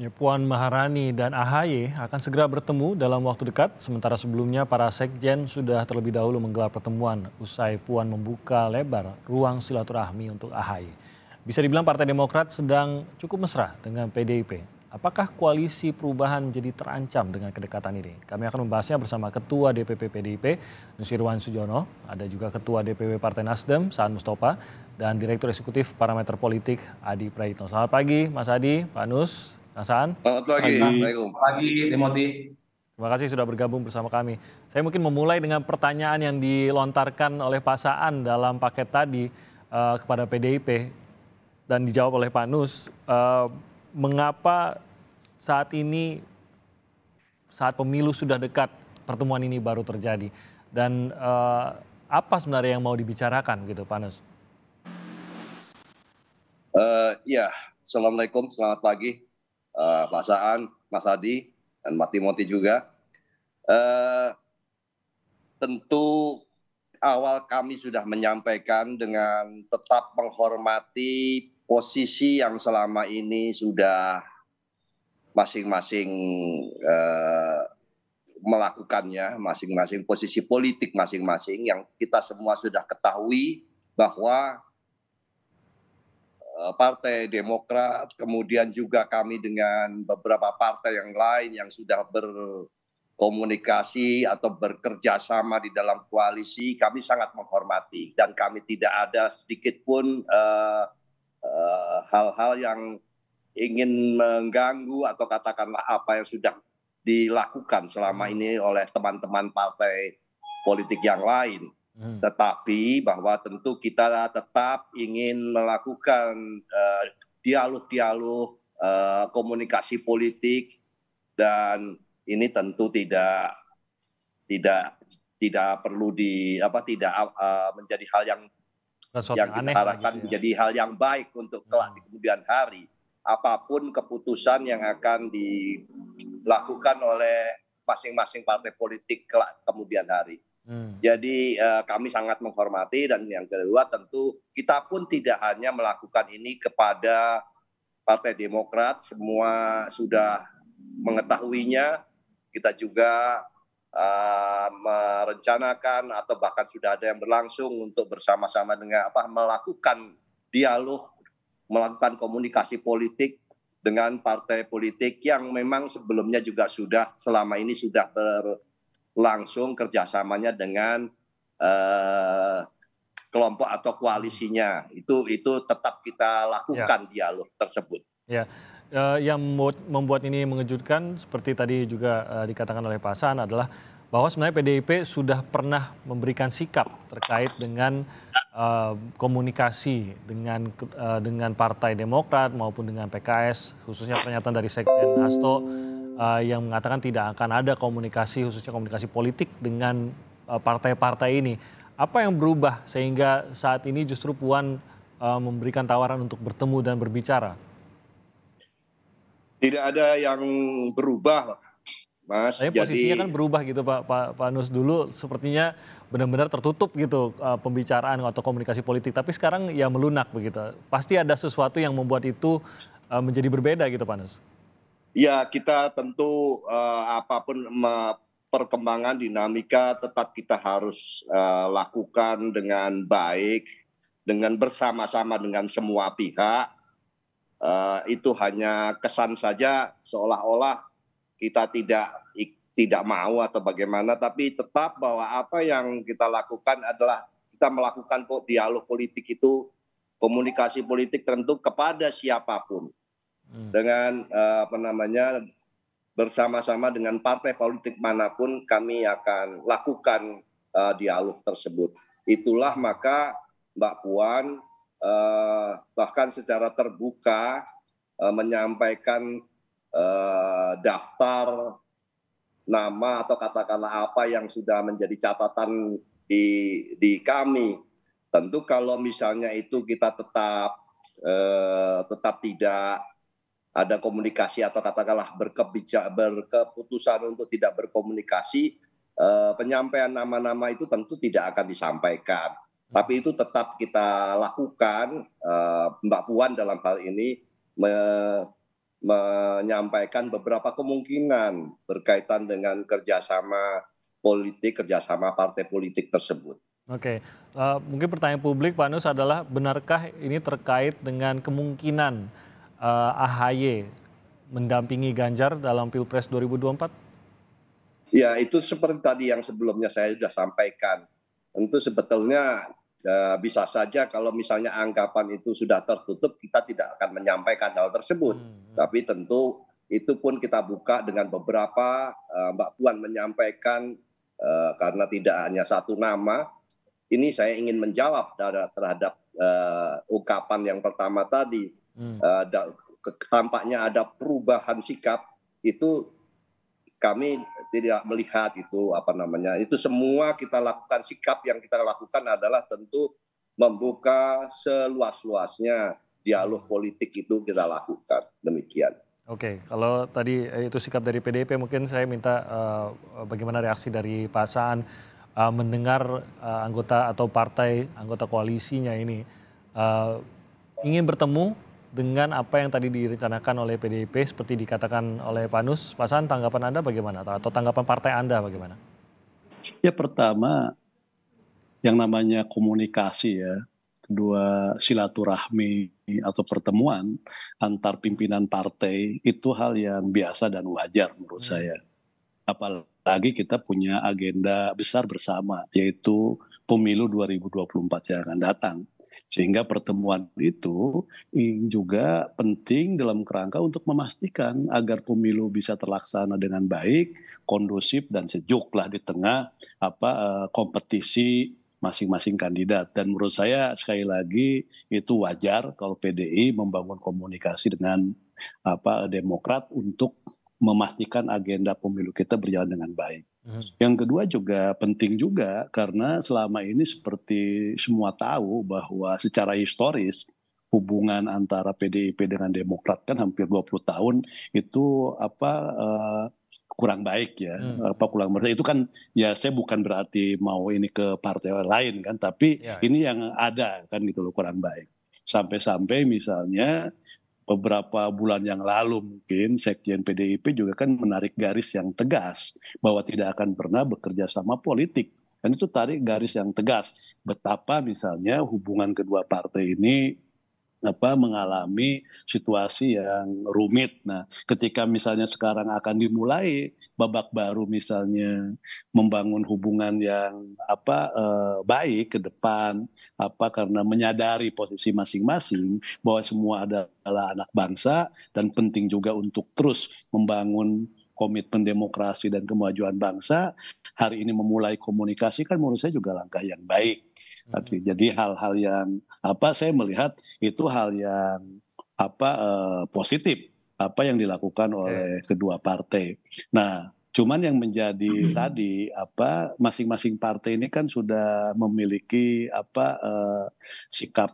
Ya, Puan Maharani dan AHY akan segera bertemu dalam waktu dekat. Sementara sebelumnya para sekjen sudah terlebih dahulu menggelar pertemuan usai Puan membuka lebar ruang silaturahmi untuk AHY. Bisa dibilang Partai Demokrat sedang cukup mesra dengan PDIP. Apakah koalisi perubahan jadi terancam dengan kedekatan ini? Kami akan membahasnya bersama Ketua DPP PDIP Nusirwan Sujono, ada juga Ketua DPP Partai Nasdem Saan Mustafa, dan Direktur Eksekutif Parameter Politik Adi Prayitno. Selamat pagi Mas Adi, Pak Nus. Kang Saan. Selamat pagi. Selamat pagi, Timothy. Terima kasih sudah bergabung bersama kami. Saya mungkin memulai dengan pertanyaan yang dilontarkan oleh Pak Saan dalam paket tadi uh, kepada PDIP dan dijawab oleh Pak Nus. Uh, mengapa saat ini saat pemilu sudah dekat pertemuan ini baru terjadi dan uh, apa sebenarnya yang mau dibicarakan gitu, Pak Nus? Uh, ya, assalamualaikum, selamat pagi uh, eh, Mas Saan, Mas Adi, dan Mati Moti juga. Uh, tentu awal kami sudah menyampaikan dengan tetap menghormati posisi yang selama ini sudah masing-masing eh, melakukannya, masing-masing posisi politik masing-masing yang kita semua sudah ketahui bahwa Eh, partai Demokrat, kemudian juga kami dengan beberapa partai yang lain yang sudah berkomunikasi atau bekerja sama di dalam koalisi, kami sangat menghormati dan kami tidak ada sedikit pun uh, uh, hal-hal yang ingin mengganggu atau katakanlah apa yang sudah dilakukan selama ini oleh teman-teman partai politik yang lain. Hmm. Tetapi bahwa tentu kita tetap ingin melakukan eh, dialog-dialog, uh, uh, komunikasi politik dan ini tentu tidak tidak tidak perlu di apa tidak uh, menjadi hal yang Sesuatu yang kita harapkan gitu ya. menjadi hal yang baik untuk kelak hmm. di kemudian hari. Apapun keputusan yang akan dilakukan oleh masing-masing partai politik kelak kemudian hari. Hmm. Jadi uh, kami sangat menghormati dan yang kedua tentu kita pun tidak hanya melakukan ini kepada Partai Demokrat, semua sudah mengetahuinya. Kita juga uh, merencanakan atau bahkan sudah ada yang berlangsung untuk bersama-sama dengan apa melakukan dialog, melakukan komunikasi politik dengan partai politik yang memang sebelumnya juga sudah selama ini sudah ber langsung kerjasamanya dengan eh, kelompok atau koalisinya itu itu tetap kita lakukan ya. dialog tersebut. Ya. Uh, yang membuat ini mengejutkan seperti tadi juga uh, dikatakan oleh Pak Hasan adalah bahwa sebenarnya PDIP sudah pernah memberikan sikap terkait dengan uh, komunikasi dengan uh, dengan Partai Demokrat maupun dengan PKS khususnya pernyataan dari Sekjen Hasto uh, yang mengatakan tidak akan ada komunikasi khususnya komunikasi politik dengan eh, partai-partai uh, ini. Apa yang berubah sehingga saat ini justru Puan uh, memberikan tawaran untuk bertemu dan berbicara? Tidak ada yang berubah, Mas. posisinya jadi posisinya kan berubah gitu Pak Pak, Pak Nus dulu sepertinya benar-benar tertutup gitu uh, pembicaraan atau komunikasi politik, tapi sekarang ya melunak begitu. Pasti ada sesuatu yang membuat itu menjadi berbeda gitu Pak Nus. Ya kita tentu uh, apapun perkembangan dinamika tetap kita harus uh, lakukan dengan baik, dengan bersama-sama dengan semua pihak. Uh, itu hanya kesan saja seolah-olah kita tidak tidak mau atau bagaimana, tapi tetap bahwa apa yang kita lakukan adalah kita melakukan dialog politik itu komunikasi politik tentu kepada siapapun Hmm. dengan eh, apa namanya bersama-sama dengan partai politik manapun kami akan lakukan uh, dialog tersebut. Itulah maka Mbak Puan uh, bahkan secara terbuka uh, menyampaikan uh, daftar nama atau katakanlah apa yang sudah menjadi catatan di di kami. Tentu kalau misalnya itu kita tetap uh, tetap tidak ada komunikasi atau katakanlah berkebijak berkeputusan untuk tidak berkomunikasi eh, penyampaian nama-nama itu tentu tidak akan disampaikan tapi itu tetap kita lakukan eh, Mbak Puan dalam hal ini me menyampaikan beberapa kemungkinan berkaitan dengan kerjasama politik kerjasama partai politik tersebut. Oke, uh, mungkin pertanyaan publik Pak Nus adalah benarkah ini terkait dengan kemungkinan uh, eh, AHY mendampingi Ganjar dalam Pilpres 2024? Ya, itu seperti tadi yang sebelumnya saya sudah sampaikan. Tentu sebetulnya uh, bisa saja kalau misalnya anggapan itu sudah tertutup, kita tidak akan menyampaikan hal tersebut. Hmm. hmm. Tapi tentu itu pun kita buka dengan beberapa uh, Mbak Puan menyampaikan uh, karena tidak hanya satu nama. Ini saya ingin menjawab terhadap uh, ungkapan yang pertama tadi uh, tampaknya ada perubahan sikap itu kami tidak melihat itu apa namanya itu semua kita lakukan sikap yang kita lakukan adalah tentu membuka seluas-luasnya dialog politik itu kita lakukan demikian. Oke, kalau tadi eh, itu sikap dari PDIP mungkin saya minta uh, bagaimana reaksi dari Pak Saan uh, mendengar uh, anggota atau partai anggota koalisinya ini uh, ingin bertemu dengan apa yang tadi direncanakan oleh PDIP seperti dikatakan oleh Panus. Pasan tanggapan Anda bagaimana atau tanggapan partai Anda bagaimana? Ya pertama yang namanya komunikasi ya, kedua silaturahmi atau pertemuan antar pimpinan partai itu hal yang biasa dan wajar menurut hmm. saya. Apalagi kita punya agenda besar bersama yaitu pemilu 2024 yang akan datang. Sehingga pertemuan itu juga penting dalam kerangka untuk memastikan agar pemilu bisa terlaksana dengan baik, kondusif dan sejuklah di tengah apa eh, kompetisi masing-masing kandidat. Dan menurut saya sekali lagi itu wajar kalau PDI membangun komunikasi dengan apa Demokrat untuk memastikan agenda pemilu kita berjalan dengan baik. Hmm. Yang kedua juga penting juga karena selama ini seperti semua tahu bahwa secara historis hubungan antara PDIP dengan Demokrat kan hampir 20 tahun itu apa uh, kurang baik ya hmm. apa kurang baik itu kan ya saya bukan berarti mau ini ke partai lain kan tapi ya, ya. ini yang ada kan gitu loh kurang baik sampai-sampai misalnya beberapa bulan yang lalu mungkin sekjen PDIP juga kan menarik garis yang tegas bahwa tidak akan pernah bekerja sama politik. Dan itu tarik garis yang tegas betapa misalnya hubungan kedua partai ini apa mengalami situasi yang rumit. Nah, ketika misalnya sekarang akan dimulai babak baru misalnya membangun hubungan yang apa eh, baik ke depan apa karena menyadari posisi masing-masing bahwa semua adalah anak bangsa dan penting juga untuk terus membangun komitmen demokrasi dan kemajuan bangsa hari ini memulai komunikasi kan menurut saya juga langkah yang baik Hmm. Jadi hal-hal yang apa saya melihat itu hal yang apa eh, positif apa yang dilakukan oleh kedua partai. Nah, cuman yang menjadi hmm. tadi apa masing-masing partai ini kan sudah memiliki apa eh, sikap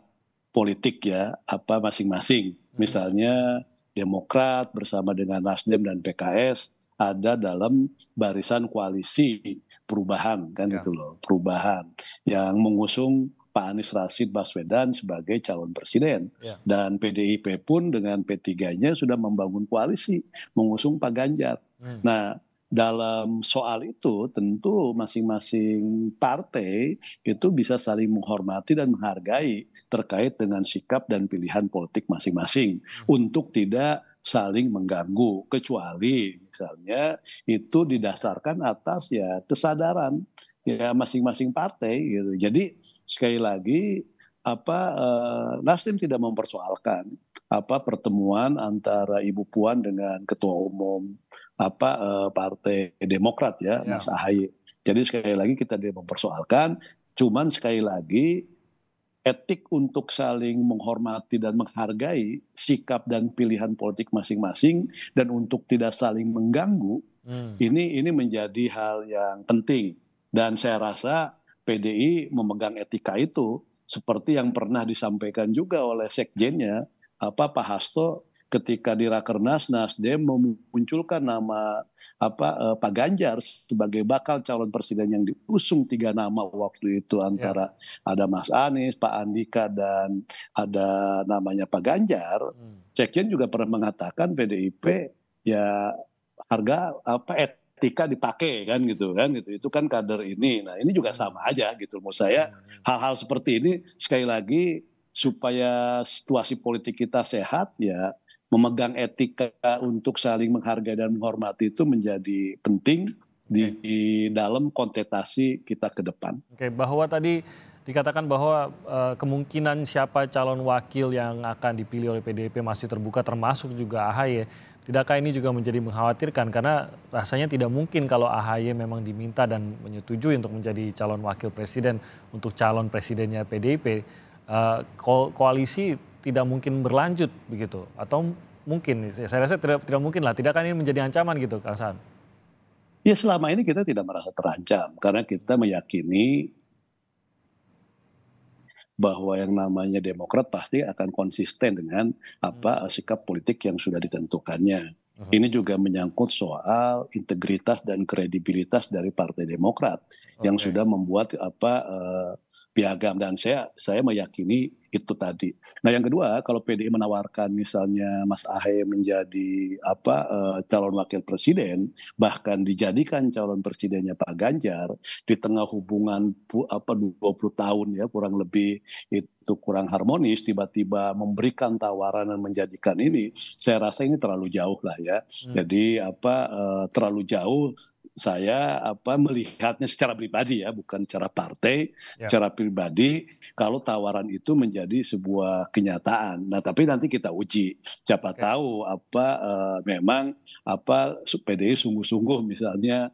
politik ya apa masing-masing. Hmm. Misalnya Demokrat bersama dengan Nasdem dan PKS ada dalam barisan koalisi perubahan kan ya. itu loh perubahan yang mengusung Pak Anies Rashid Baswedan sebagai calon presiden ya. dan PDIP pun dengan P3-nya sudah membangun koalisi mengusung Pak Ganjar. Hmm. Nah, dalam soal itu tentu masing-masing partai itu bisa saling menghormati dan menghargai terkait dengan sikap dan pilihan politik masing-masing hmm. untuk tidak saling mengganggu kecuali misalnya itu didasarkan atas ya kesadaran ya masing-masing partai gitu. Jadi sekali lagi apa eh, Nasdem tidak mempersoalkan apa pertemuan antara Ibu Puan dengan Ketua Umum apa eh, Partai Demokrat ya, ya Mas Ahaye. Jadi sekali lagi kita tidak mempersoalkan, cuman sekali lagi etik untuk saling menghormati dan menghargai sikap dan pilihan politik masing-masing dan untuk tidak saling mengganggu hmm. ini ini menjadi hal yang penting dan saya rasa PDI memegang etika itu seperti yang pernah disampaikan juga oleh sekjennya apa Pak Hasto ketika di Rakernas Nasdem memunculkan nama apa eh, Pak Ganjar sebagai bakal calon presiden yang diusung tiga nama waktu itu ya. antara ya. ada Mas Anies, Pak Andika dan ada namanya Pak Ganjar. Hmm. Sekjen juga pernah mengatakan PDIP ya harga apa etika dipakai kan gitu kan gitu itu kan kader ini nah ini juga hmm. sama aja gitu menurut saya hmm, hmm. hal-hal seperti ini sekali lagi supaya situasi politik kita sehat ya memegang etika untuk saling menghargai dan menghormati itu menjadi penting di, di dalam kontestasi kita ke depan. Oke, bahwa tadi dikatakan bahwa uh, kemungkinan siapa calon wakil yang akan dipilih oleh PDIP masih terbuka termasuk juga AHY. Tidakkah ini juga menjadi mengkhawatirkan karena rasanya tidak mungkin kalau AHY memang diminta dan menyetujui untuk menjadi calon wakil presiden untuk calon presidennya PDIP, uh, eh, ko koalisi tidak mungkin berlanjut begitu atau mungkin saya rasa tidak tidak mungkin lah tidak akan ini menjadi ancaman gitu Kang San? Ya selama ini kita tidak merasa terancam karena kita meyakini bahwa yang namanya Demokrat pasti akan konsisten dengan apa hmm. sikap politik yang sudah ditentukannya. Hmm. Ini juga menyangkut soal integritas dan kredibilitas dari Partai Demokrat okay. yang sudah membuat apa uh, piagam dan saya saya meyakini itu tadi. Nah yang kedua kalau PDI menawarkan misalnya Mas Ahaye menjadi apa e, calon wakil presiden bahkan dijadikan calon presidennya Pak Ganjar di tengah hubungan pu, apa 20 tahun ya kurang lebih itu kurang harmonis tiba-tiba memberikan tawaran dan menjadikan ini saya rasa ini terlalu jauh lah ya. Hmm. Jadi apa e, terlalu jauh saya apa melihatnya secara pribadi ya, bukan secara partai, ya. secara pribadi kalau tawaran itu menjadi sebuah kenyataan. Nah, tapi nanti kita uji. Siapa ya. tahu apa uh, memang apa PDI sungguh-sungguh misalnya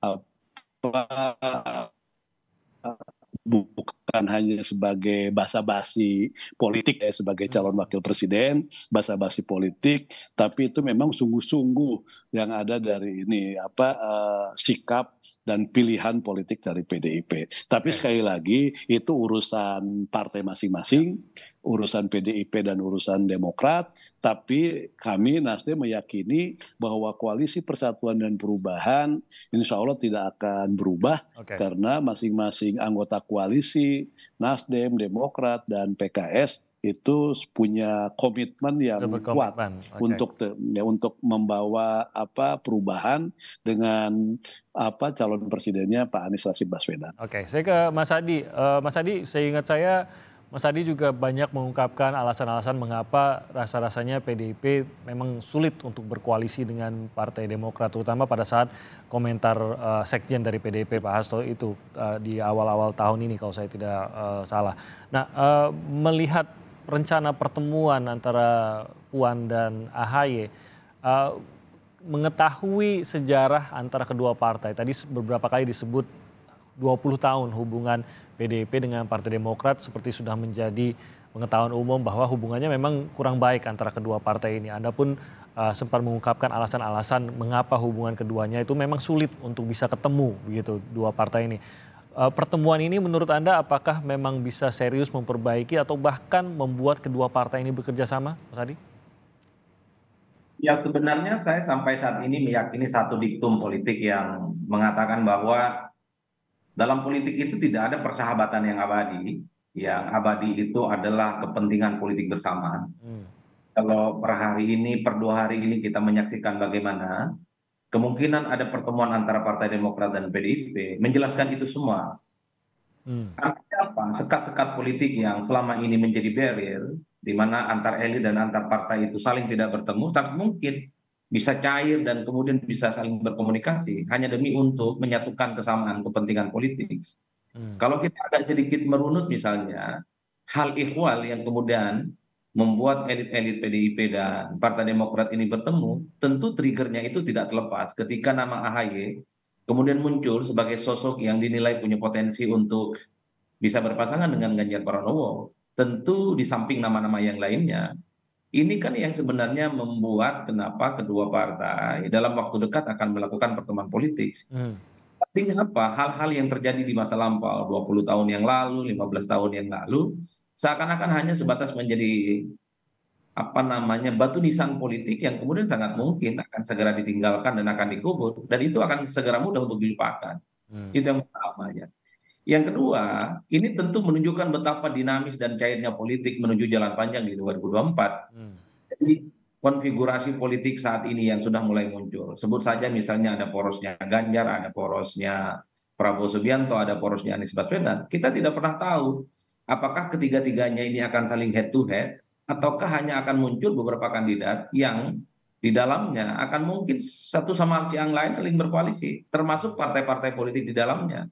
apa eh, bukan bukan hanya sebagai basa-basi politik ya sebagai hmm. calon wakil presiden, basa-basi politik, tapi itu memang sungguh-sungguh yang ada dari ini apa uh, sikap dan pilihan politik dari PDIP. Tapi sekali lagi itu urusan partai masing-masing, urusan PDIP dan urusan Demokrat, tapi kami Nasdem meyakini bahwa koalisi persatuan dan perubahan insya Allah tidak akan berubah okay. karena masing-masing anggota koalisi Nasdem, Demokrat, dan PKS itu punya komitmen yang kuat okay. untuk ya, untuk membawa apa perubahan dengan apa calon presidennya Pak Anies Rashid Baswedan. Oke, okay. saya ke Mas Adi. Uh, Mas Adi, saya ingat saya Mas Adi juga banyak mengungkapkan alasan-alasan mengapa rasa-rasanya PDIP memang sulit untuk berkoalisi dengan Partai Demokrat, terutama pada saat komentar uh, sekjen dari PDIP Pak Hasto itu uh, di awal-awal tahun ini kalau saya tidak uh, salah. Nah, uh, melihat rencana pertemuan antara Puan dan AHY. Uh, eh, mengetahui sejarah antara kedua partai. Tadi beberapa kali disebut 20 tahun hubungan PDIP dengan Partai Demokrat seperti sudah menjadi pengetahuan umum bahwa hubungannya memang kurang baik antara kedua partai ini. Anda pun uh, sempat mengungkapkan alasan-alasan mengapa hubungan keduanya itu memang sulit untuk bisa ketemu begitu dua partai ini. Eh, pertemuan ini menurut Anda apakah memang bisa serius memperbaiki atau bahkan membuat kedua partai ini bekerja sama, Mas Adi? Ya sebenarnya saya sampai saat ini meyakini satu diktum politik yang mengatakan bahwa dalam politik itu tidak ada persahabatan yang abadi. Yang abadi itu adalah kepentingan politik bersama. Hmm. Kalau per hari ini, per dua hari ini kita menyaksikan bagaimana kemungkinan ada pertemuan antara Partai Demokrat dan PDIP menjelaskan itu semua. Hmm. Artinya apa? Sekat-sekat politik yang selama ini menjadi barrier, di mana antar elit dan antar partai itu saling tidak bertemu, sangat mungkin bisa cair dan kemudian bisa saling berkomunikasi hanya demi untuk menyatukan kesamaan kepentingan politik. Hmm. Kalau kita agak sedikit merunut misalnya, hal ikhwal yang kemudian membuat elit-elit PDIP dan Partai Demokrat ini bertemu, tentu triggernya itu tidak terlepas ketika nama AHY kemudian muncul sebagai sosok yang dinilai punya potensi untuk bisa berpasangan dengan Ganjar Pranowo. Tentu di samping nama-nama yang lainnya, ini kan yang sebenarnya membuat kenapa kedua partai dalam waktu dekat akan melakukan pertemuan politik. Hmm. Artinya apa? Hal-hal yang terjadi di masa lampau, 20 tahun yang lalu, 15 tahun yang lalu, seakan-akan hanya sebatas menjadi apa namanya batu nisan politik yang kemudian sangat mungkin akan segera ditinggalkan dan akan dikubur dan itu akan segera mudah untuk dilupakan hmm. itu yang pertama ya yang kedua ini tentu menunjukkan betapa dinamis dan cairnya politik menuju jalan panjang di 2024 hmm. jadi konfigurasi politik saat ini yang sudah mulai muncul sebut saja misalnya ada porosnya Ganjar ada porosnya Prabowo Subianto ada porosnya Anies Baswedan kita tidak pernah tahu apakah ketiga-tiganya ini akan saling head to head ataukah hanya akan muncul beberapa kandidat yang di dalamnya akan mungkin satu sama yang lain saling berkoalisi, termasuk partai-partai politik di dalamnya.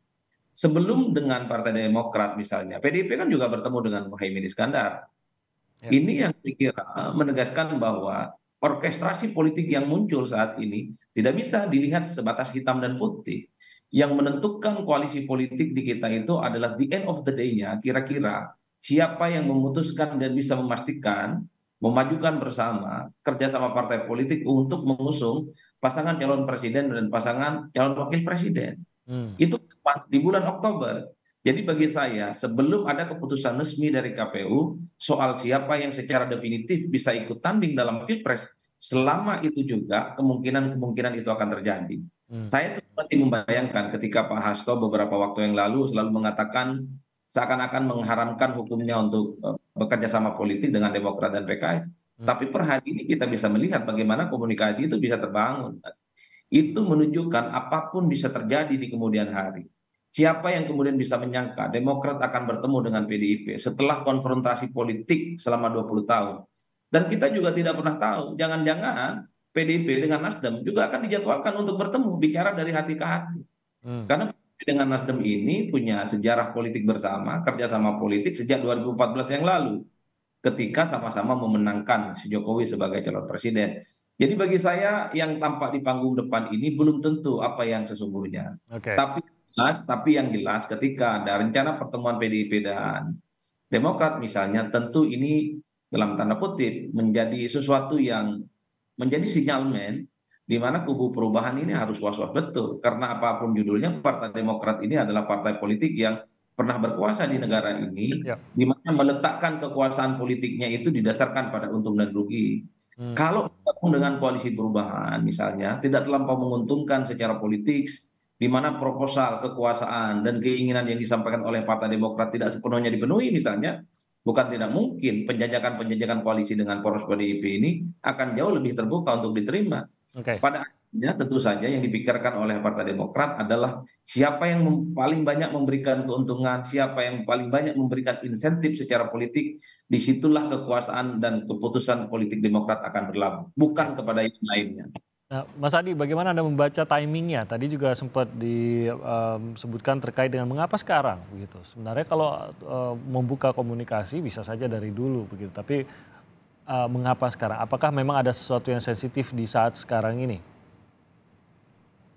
Sebelum dengan Partai Demokrat misalnya, PDIP kan juga bertemu dengan Muhaimin Iskandar. Ya. Ini yang saya kira menegaskan bahwa orkestrasi politik yang muncul saat ini tidak bisa dilihat sebatas hitam dan putih yang menentukan koalisi politik di kita itu adalah the end of the day-nya kira-kira siapa yang memutuskan dan bisa memastikan memajukan bersama kerjasama partai politik untuk mengusung pasangan calon presiden dan pasangan calon wakil presiden. Hmm. Itu di bulan Oktober. Jadi bagi saya sebelum ada keputusan resmi dari KPU soal siapa yang secara definitif bisa ikut tanding dalam pilpres, selama itu juga kemungkinan-kemungkinan itu akan terjadi. Hmm. saya masih membayangkan ketika pak hasto beberapa waktu yang lalu selalu mengatakan seakan akan mengharamkan hukumnya untuk eh, bekerja sama politik dengan demokrat dan pks hmm. tapi per hari ini kita bisa melihat bagaimana komunikasi itu bisa terbangun itu menunjukkan apapun bisa terjadi di kemudian hari Siapa yang kemudian bisa menyangka Demokrat akan bertemu dengan PDIP setelah konfrontasi politik selama 20 tahun. Dan kita juga tidak pernah tahu, jangan-jangan PDIP dengan Nasdem juga akan dijadwalkan untuk bertemu bicara dari hati ke hati. Hmm. Karena dengan Nasdem ini punya sejarah politik bersama, kerjasama politik sejak 2014 yang lalu ketika sama-sama memenangkan si Jokowi sebagai calon presiden. Jadi bagi saya yang tampak di panggung depan ini belum tentu apa yang sesungguhnya. Okay. Tapi jelas, tapi yang jelas ketika ada rencana pertemuan PDIP dan Demokrat misalnya, tentu ini dalam tanda kutip menjadi sesuatu yang menjadi sinyalmen di mana kubu perubahan ini harus was-was betul karena apapun judulnya Partai Demokrat ini adalah partai politik yang pernah berkuasa di negara ini ya. di mana meletakkan kekuasaan politiknya itu didasarkan pada untung dan rugi. Hmm. Kalau dengan koalisi perubahan misalnya tidak terlampau menguntungkan secara politik di mana proposal kekuasaan dan keinginan yang disampaikan oleh Partai Demokrat tidak sepenuhnya dipenuhi misalnya bukan tidak mungkin penjajakan-penjajakan koalisi dengan poros pdip ini akan jauh lebih terbuka untuk diterima. Pada akhirnya tentu saja yang dipikirkan oleh Partai Demokrat adalah siapa yang paling banyak memberikan keuntungan, siapa yang paling banyak memberikan insentif secara politik, disitulah kekuasaan dan keputusan politik Demokrat akan berlabuh, bukan kepada yang lainnya. Nah, Mas Adi, bagaimana Anda membaca timingnya? Tadi juga sempat disebutkan um, terkait dengan mengapa sekarang, begitu. Sebenarnya kalau uh, membuka komunikasi bisa saja dari dulu, begitu. Tapi uh, mengapa sekarang? Apakah memang ada sesuatu yang sensitif di saat sekarang ini?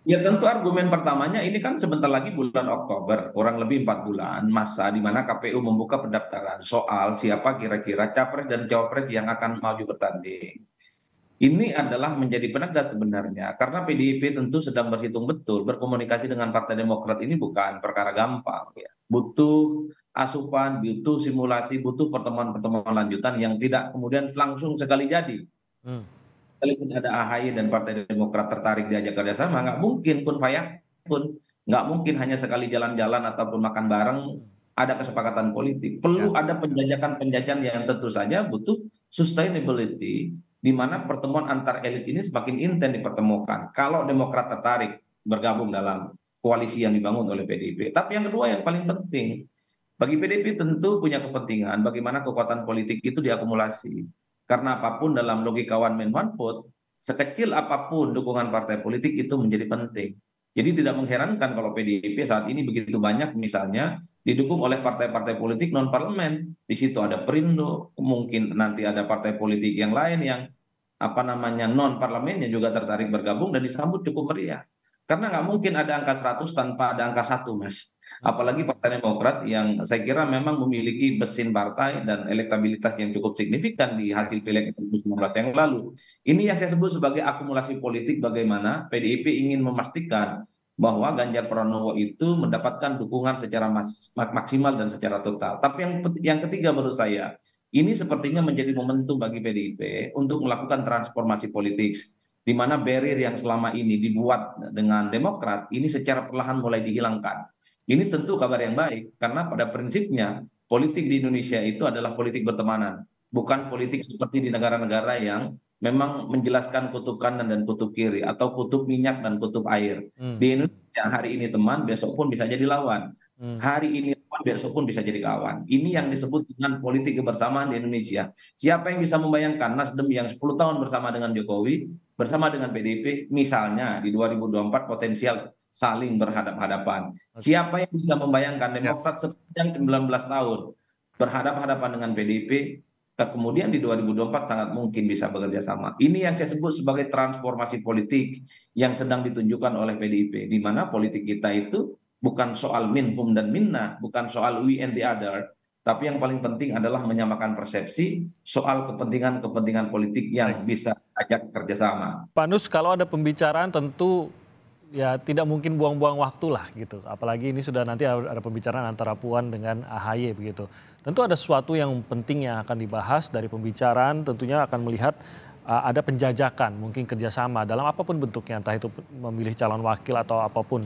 Ya tentu argumen pertamanya ini kan sebentar lagi bulan Oktober, kurang lebih empat bulan masa di mana KPU membuka pendaftaran soal siapa kira-kira capres dan cawapres yang akan maju bertanding. Ini adalah menjadi penegas sebenarnya karena PDIP tentu sedang berhitung betul berkomunikasi dengan Partai Demokrat ini bukan perkara gampang ya. Butuh asupan, butuh simulasi, butuh pertemuan-pertemuan lanjutan yang tidak kemudian langsung sekali jadi. Hmm. Sekalipun ada AHY dan Partai Demokrat tertarik diajak kerjasama, nggak mungkin pun payah pun nggak mungkin hanya sekali jalan-jalan ataupun makan bareng ada kesepakatan politik. Perlu ya. ada penjajakan-penjajakan yang tentu saja butuh sustainability di mana pertemuan antar elit ini semakin intens dipertemukan. Kalau Demokrat tertarik bergabung dalam koalisi yang dibangun oleh PDIP. Tapi yang kedua yang paling penting, bagi PDIP tentu punya kepentingan bagaimana kekuatan politik itu diakumulasi. Karena apapun dalam logika one man one vote, sekecil apapun dukungan partai politik itu menjadi penting. Jadi tidak mengherankan kalau PDIP saat ini begitu banyak misalnya didukung oleh partai-partai politik non parlemen di situ ada perindo mungkin nanti ada partai politik yang lain yang apa namanya non parlemennya juga tertarik bergabung dan disambut cukup meriah karena nggak mungkin ada angka 100 tanpa ada angka satu mas hmm. apalagi partai demokrat yang saya kira memang memiliki mesin partai dan elektabilitas yang cukup signifikan di hasil pileg 2019 yang lalu ini yang saya sebut sebagai akumulasi politik bagaimana PDIP ingin memastikan bahwa Ganjar Pranowo itu mendapatkan dukungan secara maksimal dan secara total. Tapi yang yang ketiga menurut saya, ini sepertinya menjadi momentum bagi PDIP untuk melakukan transformasi politik di mana barrier yang selama ini dibuat dengan Demokrat ini secara perlahan mulai dihilangkan. Ini tentu kabar yang baik karena pada prinsipnya politik di Indonesia itu adalah politik bertemanan, bukan politik seperti di negara-negara yang memang menjelaskan kutub kanan dan kutub kiri atau kutub minyak dan kutub air. Hmm. Di Indonesia hari ini teman, besok pun bisa jadi lawan. Hmm. Hari ini teman besok pun bisa jadi kawan. Ini yang disebut dengan politik kebersamaan di Indonesia. Siapa yang bisa membayangkan Nasdem yang 10 tahun bersama dengan Jokowi, bersama dengan PDIP, misalnya di 2024 potensial saling berhadap-hadapan. Okay. Siapa yang bisa membayangkan ya. Demokrat sepanjang 19 tahun berhadap-hadapan dengan PDIP, Nah, kemudian di 2024 sangat mungkin bisa bekerja sama. Ini yang saya sebut sebagai transformasi politik yang sedang ditunjukkan oleh PDIP, di mana politik kita itu bukan soal minhum dan minna, bukan soal we and the other, tapi yang paling penting adalah menyamakan persepsi soal kepentingan-kepentingan politik yang bisa ajak kerjasama. Pak Nus, kalau ada pembicaraan tentu ya tidak mungkin buang-buang waktu lah gitu. Apalagi ini sudah nanti ada pembicaraan antara Puan dengan AHY begitu. Tentu ada sesuatu yang penting yang akan dibahas dari pembicaraan, tentunya akan melihat uh, ada penjajakan, mungkin kerjasama dalam apapun bentuknya, entah itu memilih calon wakil atau apapun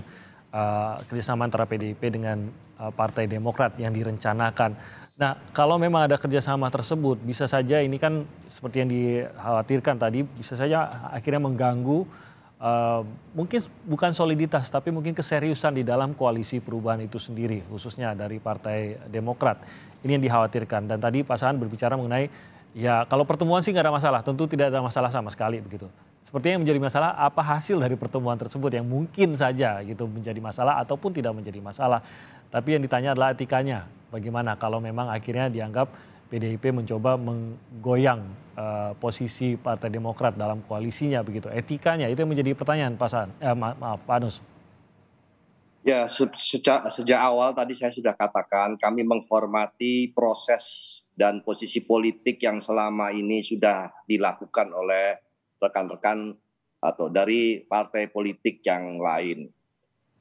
uh, kerjasama antara PDIP dengan uh, Partai Demokrat yang direncanakan. Nah, kalau memang ada kerjasama tersebut, bisa saja ini kan seperti yang dikhawatirkan tadi, bisa saja akhirnya mengganggu Uh, mungkin bukan soliditas tapi mungkin keseriusan di dalam koalisi perubahan itu sendiri khususnya dari Partai Demokrat ini yang dikhawatirkan dan tadi Pak Sahan berbicara mengenai ya kalau pertemuan sih nggak ada masalah tentu tidak ada masalah sama sekali begitu sepertinya yang menjadi masalah apa hasil dari pertemuan tersebut yang mungkin saja gitu menjadi masalah ataupun tidak menjadi masalah tapi yang ditanya adalah etikanya bagaimana kalau memang akhirnya dianggap PDIP mencoba menggoyang uh, posisi Partai Demokrat dalam koalisinya begitu. Etikanya itu yang menjadi pertanyaan Pak San, eh, ma maaf Pak Anus. Ya, se sejak, sejak awal tadi saya sudah katakan kami menghormati proses dan posisi politik yang selama ini sudah dilakukan oleh rekan-rekan atau dari partai politik yang lain.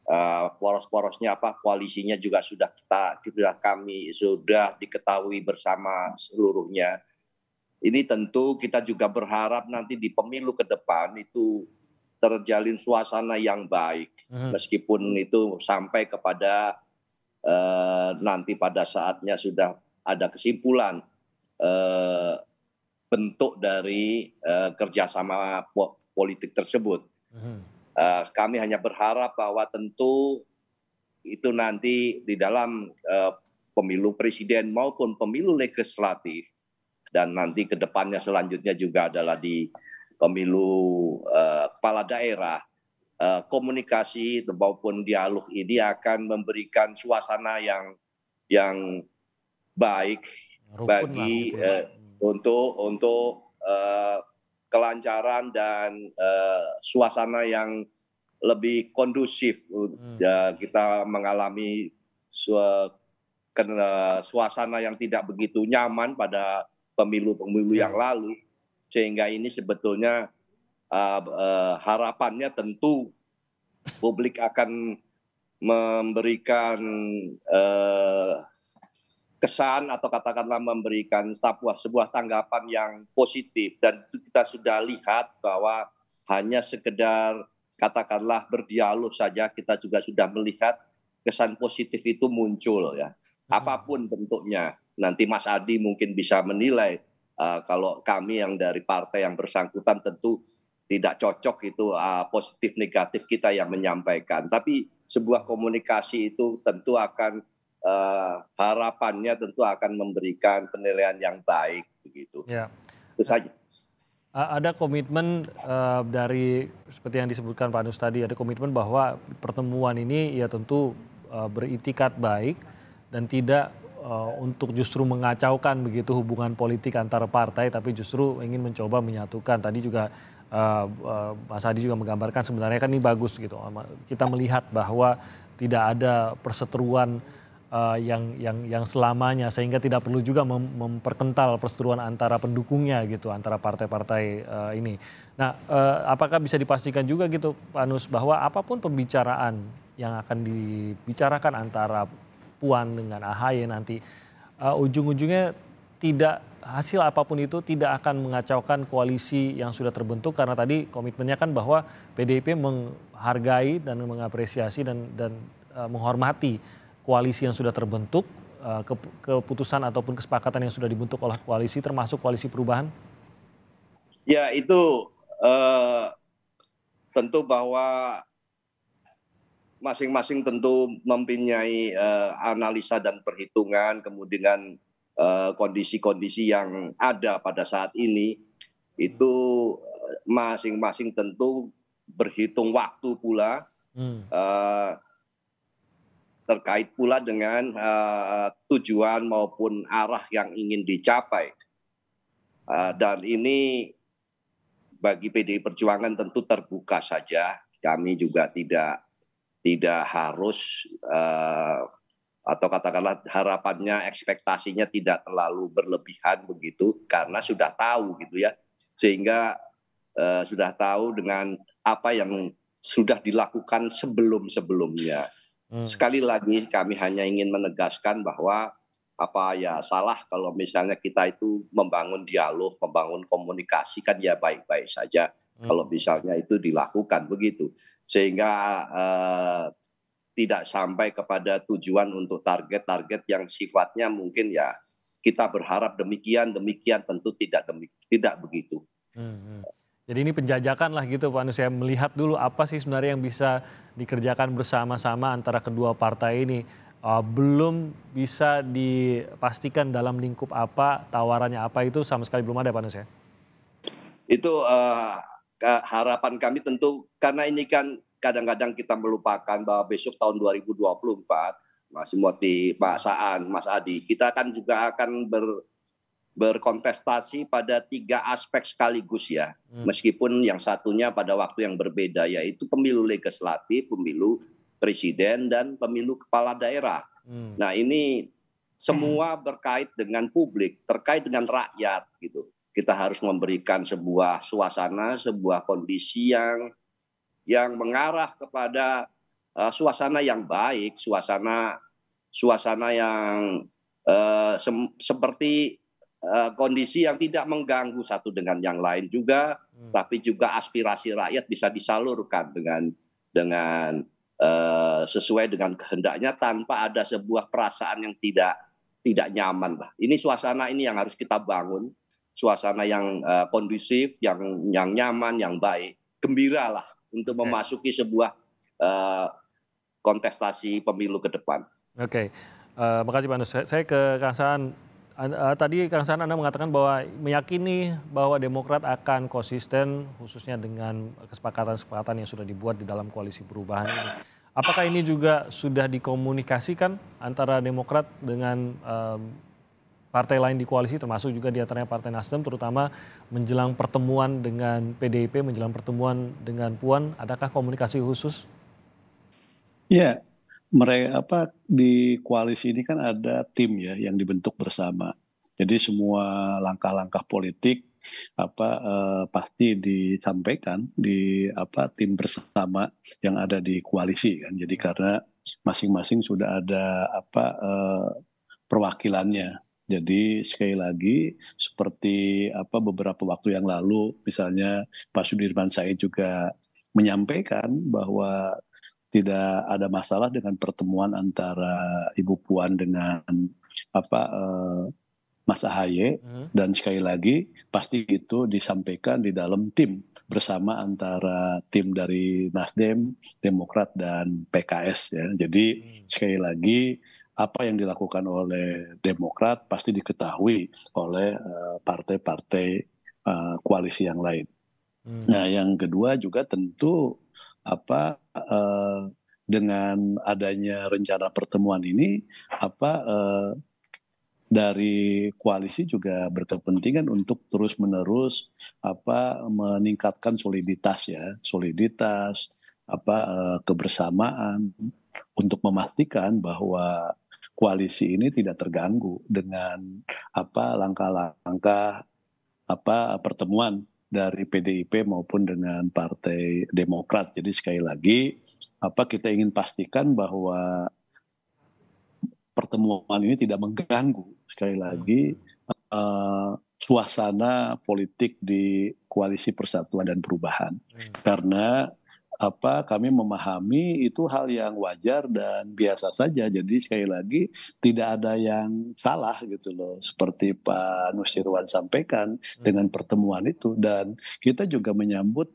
Eh, poros-porosnya apa koalisinya juga sudah kita sudah kami sudah diketahui bersama seluruhnya. Ini tentu kita juga berharap nanti di pemilu ke depan itu terjalin suasana yang baik hmm. meskipun itu sampai kepada uh, nanti pada saatnya sudah ada kesimpulan uh, bentuk dari uh, kerjasama politik tersebut. Hmm uh, kami hanya berharap bahwa tentu itu nanti di dalam uh, pemilu presiden maupun pemilu legislatif dan nanti kedepannya selanjutnya juga adalah di pemilu uh, kepala daerah uh, komunikasi maupun dialog ini akan memberikan suasana yang yang baik Rukun bagi lah, ya. uh, untuk untuk uh, kelancaran dan uh, suasana yang lebih kondusif hmm. uh, kita mengalami su suasana yang tidak begitu nyaman pada pemilu-pemilu ya. yang lalu sehingga ini sebetulnya uh, uh, harapannya tentu publik akan memberikan uh, kesan atau katakanlah memberikan sebuah, sebuah tanggapan yang positif dan itu kita sudah lihat bahwa hanya sekedar katakanlah berdialog saja kita juga sudah melihat kesan positif itu muncul ya hmm. apapun bentuknya nanti Mas Adi mungkin bisa menilai uh, kalau kami yang dari partai yang bersangkutan tentu tidak cocok itu uh, positif negatif kita yang menyampaikan tapi sebuah komunikasi itu tentu akan uh, harapannya tentu akan memberikan penilaian yang baik begitu. Ya. Itu saja. Ada komitmen uh, dari seperti yang disebutkan Pak Anus tadi, ada komitmen bahwa pertemuan ini ya tentu uh, beritikat baik dan tidak uh, untuk justru mengacaukan begitu hubungan politik antara partai, tapi justru ingin mencoba menyatukan. Tadi juga uh, uh, Mas Adi juga menggambarkan sebenarnya kan ini bagus gitu. Kita melihat bahwa tidak ada perseteruan uh, yang yang yang selamanya sehingga tidak perlu juga mem memperkental perseteruan antara pendukungnya gitu antara partai-partai uh, ini. Nah, uh, apakah bisa dipastikan juga gitu Pak Nus bahwa apapun pembicaraan yang akan dibicarakan antara Puan dengan AHY nanti uh, ujung-ujungnya tidak hasil apapun itu tidak akan mengacaukan koalisi yang sudah terbentuk karena tadi komitmennya kan bahwa PDIP menghargai dan mengapresiasi dan dan uh, menghormati koalisi yang sudah terbentuk, eh, keputusan ataupun kesepakatan yang sudah dibentuk oleh koalisi, termasuk koalisi perubahan? Ya, itu eh, tentu bahwa masing-masing tentu mempunyai eh, analisa dan perhitungan, kemudian eh, kondisi-kondisi eh, yang ada pada saat ini, itu masing-masing tentu berhitung waktu pula. Hmm. Eh, terkait pula dengan uh, tujuan maupun arah yang ingin dicapai. Uh, dan ini bagi PDI Perjuangan tentu terbuka saja. Kami juga tidak tidak harus uh, atau katakanlah harapannya ekspektasinya tidak terlalu berlebihan begitu karena sudah tahu gitu ya sehingga uh, sudah tahu dengan apa yang sudah dilakukan sebelum sebelumnya Hmm. Sekali lagi kami hanya ingin menegaskan bahwa apa ya salah kalau misalnya kita itu membangun dialog, membangun komunikasi kan ya baik-baik saja hmm. kalau misalnya itu dilakukan begitu sehingga eh, tidak sampai kepada tujuan untuk target-target yang sifatnya mungkin ya kita berharap demikian demikian tentu tidak demik tidak begitu. Hmm. hmm. Jadi ini penjajakan lah gitu Pak Anus Ya melihat dulu apa sih sebenarnya yang bisa dikerjakan bersama-sama antara kedua partai ini. Uh, belum bisa dipastikan dalam lingkup apa, tawarannya apa itu sama sekali belum ada Pak Nus ya? Itu uh, harapan kami tentu karena ini kan kadang-kadang kita melupakan bahwa besok tahun 2024 Mas Moti, Pak Saan, Mas Adi, kita kan juga akan ber, berkontestasi pada tiga aspek sekaligus ya. Hmm. Meskipun yang satunya pada waktu yang berbeda yaitu pemilu legislatif, pemilu presiden dan pemilu kepala daerah. Hmm. Nah, ini semua berkait dengan publik, terkait dengan rakyat gitu. Kita harus memberikan sebuah suasana, sebuah kondisi yang yang mengarah kepada uh, suasana yang baik, suasana suasana yang uh, eh, se seperti Eh, kondisi yang tidak mengganggu satu dengan yang lain juga, hmm. tapi juga aspirasi rakyat bisa disalurkan dengan dengan uh, sesuai dengan kehendaknya tanpa ada sebuah perasaan yang tidak tidak nyaman lah. Ini suasana ini yang harus kita bangun, suasana yang uh, kondusif, yang yang nyaman, yang baik, gembira lah untuk memasuki sebuah uh, kontestasi pemilu ke depan. Oke, okay. uh, makasih Pak Nus. Saya ke Kang Saan anda, uh, eh, tadi Kang San Anda mengatakan bahwa meyakini bahwa Demokrat akan konsisten khususnya dengan kesepakatan-kesepakatan yang sudah dibuat di dalam koalisi perubahan ini. Apakah ini juga sudah dikomunikasikan antara Demokrat dengan um, partai lain di koalisi termasuk juga di antaranya Partai Nasdem terutama menjelang pertemuan dengan PDIP, menjelang pertemuan dengan Puan, adakah komunikasi khusus? Ya, mereka apa di koalisi ini kan ada tim ya yang dibentuk bersama. Jadi semua langkah-langkah politik apa eh, pasti disampaikan di apa tim bersama yang ada di koalisi kan. Jadi karena masing-masing sudah ada apa eh, perwakilannya. Jadi sekali lagi seperti apa beberapa waktu yang lalu misalnya Pak Sudirman saya juga menyampaikan bahwa tidak ada masalah dengan pertemuan antara Ibu Puan dengan apa eh, Mas Ahaye hmm. dan sekali lagi pasti itu disampaikan di dalam tim bersama antara tim dari Nasdem, Demokrat dan PKS ya. Jadi hmm. sekali lagi apa yang dilakukan oleh Demokrat pasti diketahui oleh eh, partai-partai uh, uh, koalisi yang lain. Hmm. Nah, yang kedua juga tentu apa uh, dengan adanya rencana pertemuan ini apa uh, dari koalisi juga berkepentingan untuk terus-menerus apa meningkatkan soliditas ya, soliditas apa uh, kebersamaan untuk memastikan bahwa koalisi ini tidak terganggu dengan apa langkah-langkah apa pertemuan dari PDIP maupun dengan Partai Demokrat. Jadi sekali lagi apa kita ingin pastikan bahwa pertemuan ini tidak mengganggu sekali lagi uh, suasana politik di koalisi Persatuan dan Perubahan. Hmm. Karena apa kami memahami itu hal yang wajar dan biasa saja. Jadi sekali lagi tidak ada yang salah gitu loh seperti Pak Nusirwan sampaikan hmm. dengan pertemuan itu dan kita juga menyambut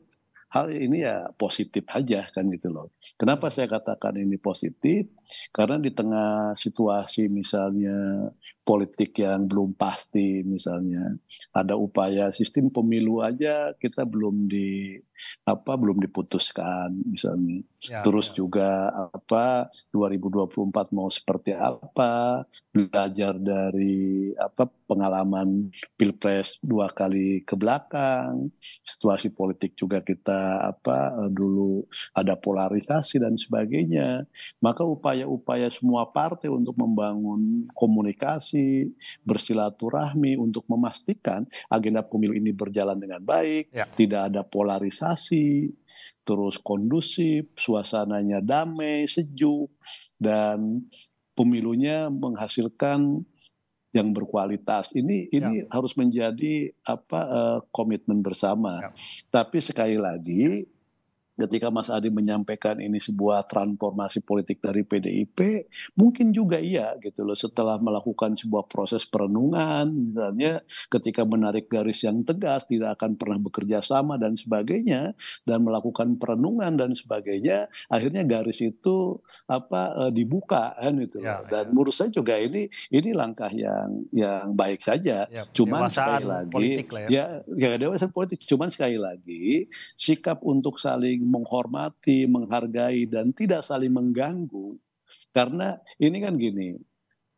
hal ini ya positif saja kan gitu loh. Kenapa hmm. saya katakan ini positif? Karena di tengah situasi misalnya politik yang belum pasti misalnya ada upaya sistem pemilu aja kita belum di apa belum diputuskan misalnya. Ya, Terus ya. juga apa 2024 mau seperti apa? Belajar dari apa pengalaman Pilpres dua kali ke belakang, situasi politik juga kita apa eh, dulu ada polarisasi dan sebagainya maka upaya-upaya semua partai untuk membangun komunikasi bersilaturahmi untuk memastikan agenda pemilu ini berjalan dengan baik ya. tidak ada polarisasi terus kondusif suasananya damai sejuk dan pemilunya menghasilkan yang berkualitas. Ini ya. ini harus menjadi apa uh, komitmen bersama. Ya. Tapi sekali lagi ketika Mas Adi menyampaikan ini sebuah transformasi politik dari PDIP, mungkin juga iya gitu loh setelah melakukan sebuah proses perenungan misalnya ketika menarik garis yang tegas tidak akan pernah bekerja sama dan sebagainya dan melakukan perenungan dan sebagainya akhirnya garis itu apa eh, dibuka kan gitu ya, ya, dan ya. menurut saya juga ini ini langkah yang yang baik saja ya, cuman sekali lagi ya. ya ya dewasa politik cuman sekali lagi sikap untuk saling menghormati, menghargai dan tidak saling mengganggu. Karena ini kan gini,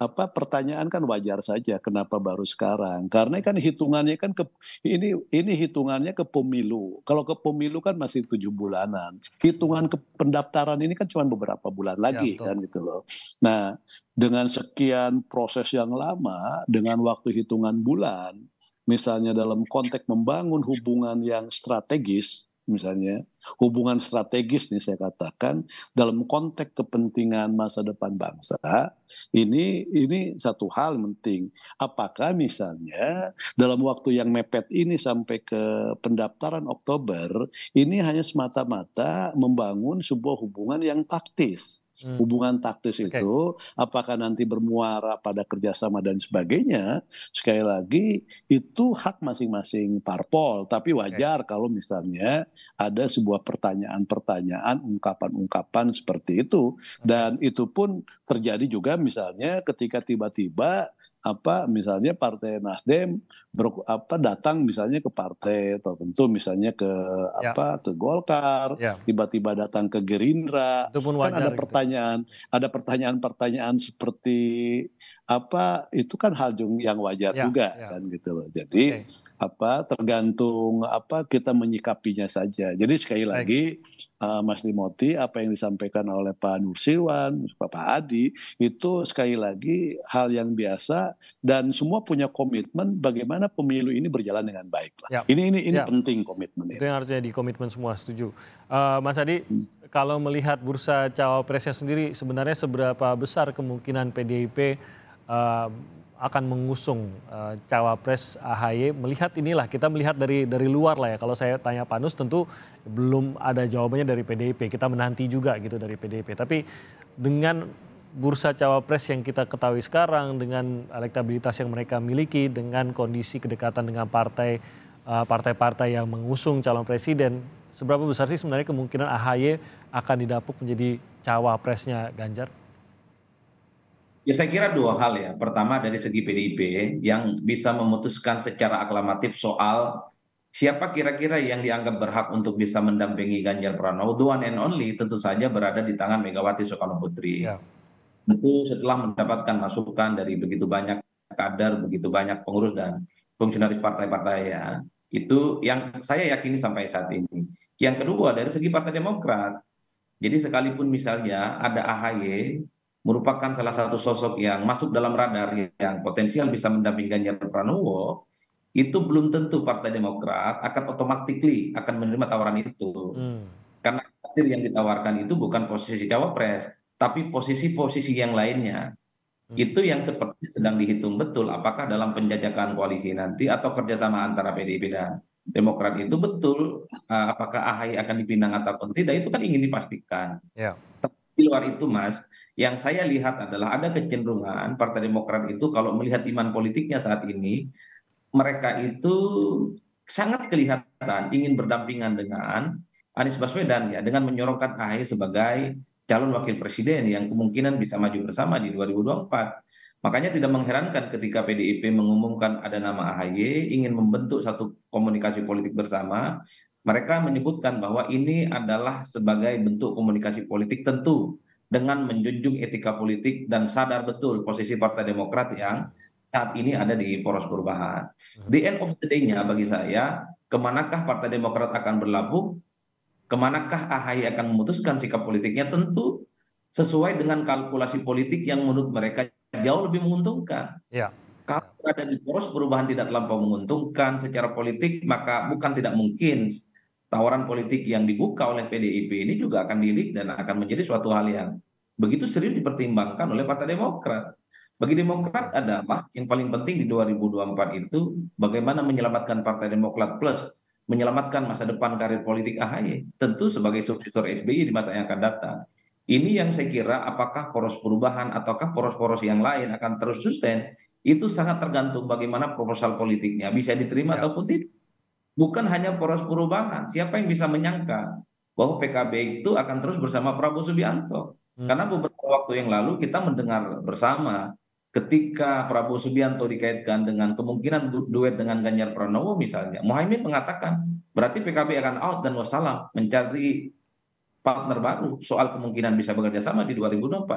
apa pertanyaan kan wajar saja kenapa baru sekarang karena kan hitungannya kan ke, ini ini hitungannya ke pemilu kalau ke pemilu kan masih tujuh bulanan hitungan ke pendaftaran ini kan cuma beberapa bulan ya, lagi ya, kan gitu loh nah dengan sekian proses yang lama dengan waktu hitungan bulan misalnya dalam konteks membangun hubungan yang strategis misalnya hubungan strategis nih saya katakan dalam konteks kepentingan masa depan bangsa ini ini satu hal penting apakah misalnya dalam waktu yang mepet ini sampai ke pendaftaran Oktober ini hanya semata-mata membangun sebuah hubungan yang taktis hmm. hubungan taktis okay. itu apakah nanti bermuara pada kerjasama dan sebagainya sekali lagi itu hak masing-masing parpol tapi wajar okay. kalau misalnya ada sebuah pertanyaan-pertanyaan ungkapan-ungkapan seperti itu okay. dan itu pun terjadi juga misalnya ketika tiba-tiba apa misalnya partai Nasdem ber, apa datang misalnya ke partai tertentu misalnya ke ya. apa ke Golkar ya. tiba-tiba datang ke Gerindra kan ada gitu. pertanyaan gitu. ada pertanyaan-pertanyaan seperti apa itu kan hal yang wajar ya, juga ya. kan gitu loh. Jadi okay. apa tergantung apa kita menyikapinya saja. Jadi sekali lagi uh, Mas dimoti apa yang disampaikan oleh Pak Nursiwan, Pak Adi itu sekali lagi hal yang biasa dan semua punya komitmen bagaimana pemilu ini berjalan dengan baik Ya. Ini ini ini ya. penting komitmen itu. yang harusnya di komitmen semua setuju. Uh, Mas Adi hmm. kalau melihat bursa cawapresnya sendiri sebenarnya seberapa besar kemungkinan PDIP akan mengusung uh, cawapres AHY melihat inilah kita melihat dari dari luar lah ya kalau saya tanya Panus tentu belum ada jawabannya dari PDIP kita menanti juga gitu dari PDIP tapi dengan bursa cawapres yang kita ketahui sekarang dengan elektabilitas yang mereka miliki dengan kondisi kedekatan dengan partai uh, partai-partai yang mengusung calon presiden seberapa besar sih sebenarnya kemungkinan AHY akan didapuk menjadi cawapresnya Ganjar? ya saya kira dua hal ya pertama dari segi pdip yang bisa memutuskan secara aklamatif soal siapa kira kira yang dianggap berhak untuk bisa mendampingi ganjar pranowo the one and only tentu saja berada di tangan megawati soekarno putri ya. setelah mendapatkan masukan dari begitu banyak kader begitu banyak pengurus dan fungsionaris partai-partai ya itu yang saya yakini sampai saat ini. Yang kedua dari segi Partai Demokrat, jadi sekalipun misalnya ada AHY merupakan salah satu sosok yang masuk dalam radar yang potensial bisa mendamping ganjar pranowo itu belum tentu partai demokrat akan otomatis akan menerima tawaran itu hmm. karena yang ditawarkan itu bukan posisi cawapres tapi posisi-posisi yang lainnya hmm. itu yang seperti sedang dihitung betul apakah dalam penjajakan koalisi nanti atau kerjasama antara PDIP dan Demokrat itu betul eh, apakah AHY akan dipinang atau tidak itu kan ingin dipastikan. Yeah. Tapi di luar itu Mas, yang saya lihat adalah ada kecenderungan Partai Demokrat itu kalau melihat iman politiknya saat ini, mereka itu sangat kelihatan ingin berdampingan dengan Anies Baswedan ya dengan menyorongkan AHY sebagai calon wakil presiden yang kemungkinan bisa maju bersama di 2024. Makanya tidak mengherankan ketika PDIP mengumumkan ada nama AHY ingin membentuk satu komunikasi politik bersama, mereka menyebutkan bahwa ini adalah sebagai bentuk komunikasi politik tentu dengan menjunjung etika politik dan sadar betul posisi Partai Demokrat yang saat ini ada di poros perubahan. The hmm. end of the day-nya bagi saya, kemanakah Partai Demokrat akan berlabuh, kemanakah AHY akan memutuskan sikap politiknya tentu sesuai dengan kalkulasi politik yang menurut mereka jauh lebih menguntungkan. Ya. Kalau ada di poros perubahan tidak terlampau menguntungkan secara politik, maka bukan tidak mungkin tawaran politik yang dibuka oleh pdip ini juga akan dilik dan akan menjadi suatu hal yang begitu serius dipertimbangkan oleh Partai Demokrat. Bagi Demokrat adalah yang paling penting di 2024 itu bagaimana menyelamatkan Partai Demokrat plus menyelamatkan masa depan karir politik AHY tentu sebagai suksesor SBY di masa yang akan datang. Ini yang saya kira apakah poros perubahan ataukah poros-poros yang lain akan terus sustain itu sangat tergantung bagaimana proposal politiknya bisa diterima ya. ataupun tidak bukan hanya poros perubahan. Siapa yang bisa menyangka bahwa PKB itu akan terus bersama Prabowo Subianto? Hmm. Karena beberapa waktu yang lalu kita mendengar bersama ketika Prabowo Subianto dikaitkan dengan kemungkinan duet dengan Ganjar Pranowo misalnya, Mohaimin mengatakan berarti PKB akan out dan wassalam mencari partner baru soal kemungkinan bisa bekerja sama di 2024.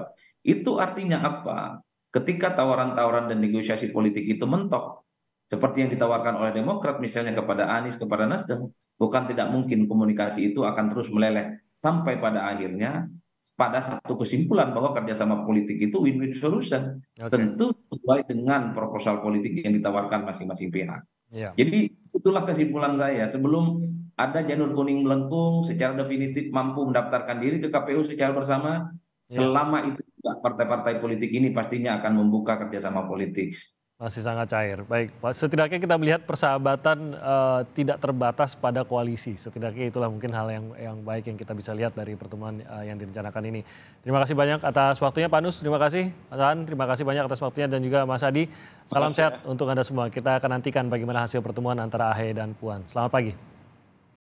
Itu artinya apa? Ketika tawaran-tawaran dan negosiasi politik itu mentok, seperti yang ditawarkan oleh Demokrat misalnya kepada Anies, kepada Nasdem, bukan tidak mungkin komunikasi itu akan terus meleleh sampai pada akhirnya pada satu kesimpulan bahwa kerjasama politik itu win-win solution. Okay. Tentu sesuai dengan proposal politik yang ditawarkan masing-masing pihak. Yeah. Jadi itulah kesimpulan saya. Sebelum ada janur kuning melengkung secara definitif mampu mendaftarkan diri ke KPU secara bersama, yeah. selama itu partai-partai politik ini pastinya akan membuka kerjasama politik masih sangat cair. Baik, setidaknya kita melihat persahabatan uh, tidak terbatas pada koalisi. Setidaknya itulah mungkin hal yang yang baik yang kita bisa lihat dari pertemuan uh, yang direncanakan ini. Terima kasih banyak atas waktunya Pak Nus, terima kasih Mas Han, terima kasih banyak atas waktunya dan juga Mas Adi. Salam Mas, sehat ya. untuk Anda semua. Kita akan nantikan bagaimana hasil pertemuan antara AHE dan Puan. Selamat pagi.